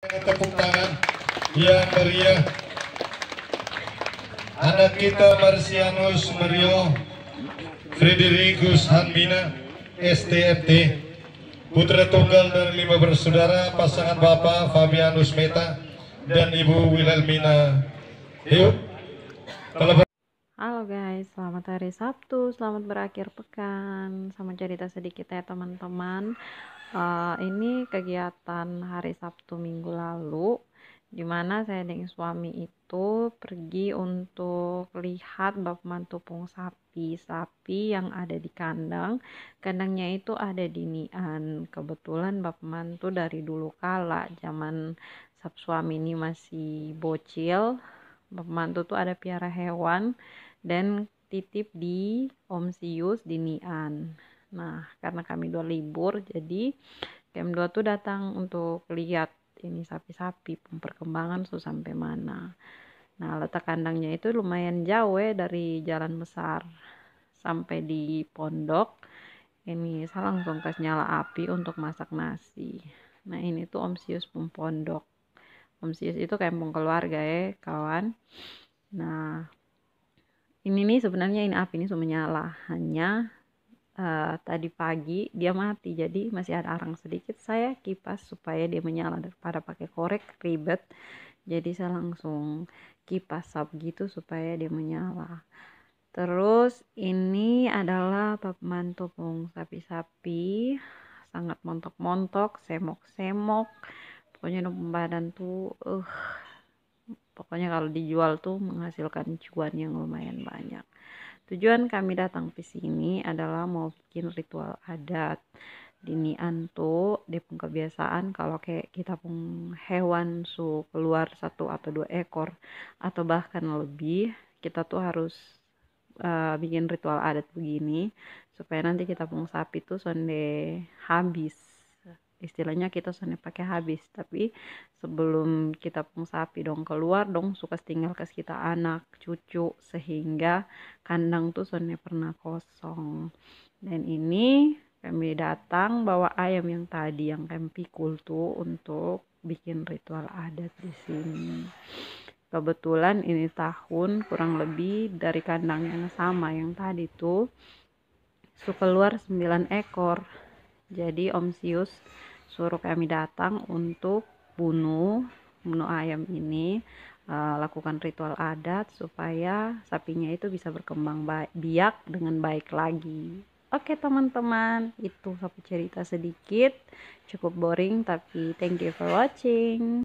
Tepuk tangan yang meriah. Anak kita Marsianus Mario Frederikus Hanbina STFT Putra tunggal dari lima bersaudara pasangan Bapak Fabianus Meta dan Ibu Wilhelmina Yuk, telah selamat hari Sabtu, selamat berakhir pekan. Sama cerita sedikit ya teman-teman. Uh, ini kegiatan hari Sabtu minggu lalu, dimana saya dengan suami itu pergi untuk lihat mantu pung sapi-sapi yang ada di kandang. Kandangnya itu ada di Nian. Kebetulan bab mantu dari dulu kala, zaman sab suami ini masih bocil, mantu tuh ada piara hewan dan titip di Om Sius di Nian. Nah, karena kami dua libur, jadi Kem 2 tuh datang untuk lihat ini sapi-sapi perkembangan tuh sampai mana. Nah, letak kandangnya itu lumayan jauh ya dari jalan besar sampai di pondok. Ini saya langsung kasih nyala api untuk masak nasi. Nah, ini tuh Om Sius pondok. Om Sius itu kampung keluarga ya, kawan. Nah, ini nih sebenarnya ini api ini sudah menyala hanya uh, tadi pagi dia mati jadi masih ada arang sedikit saya kipas supaya dia menyala daripada pakai korek ribet jadi saya langsung kipas sub gitu supaya dia menyala terus ini adalah pemantu tepung sapi-sapi sangat montok-montok semok-semok pokoknya badan tuh uh Pokoknya kalau dijual tuh menghasilkan cuan yang lumayan banyak. Tujuan kami datang ke sini adalah mau bikin ritual adat. Dini dia di kebiasaan kalau kayak kita pun hewan su keluar satu atau dua ekor atau bahkan lebih kita tuh harus uh, bikin ritual adat begini supaya nanti kita pun sapi tuh sonde habis istilahnya kita sana pakai habis tapi sebelum kita sapi dong keluar dong suka tinggal ke kita anak cucu sehingga kandang tuh sana pernah kosong dan ini kami datang bawa ayam yang tadi yang kami pikul tuh untuk bikin ritual adat di sini kebetulan ini tahun kurang lebih dari kandang yang sama yang tadi tuh suka keluar 9 ekor jadi Om Sius suruh kami datang untuk bunuh bunuh ayam ini uh, lakukan ritual adat supaya sapinya itu bisa berkembang baik, biak dengan baik lagi Oke okay, teman-teman, itu satu cerita sedikit, cukup boring tapi thank you for watching.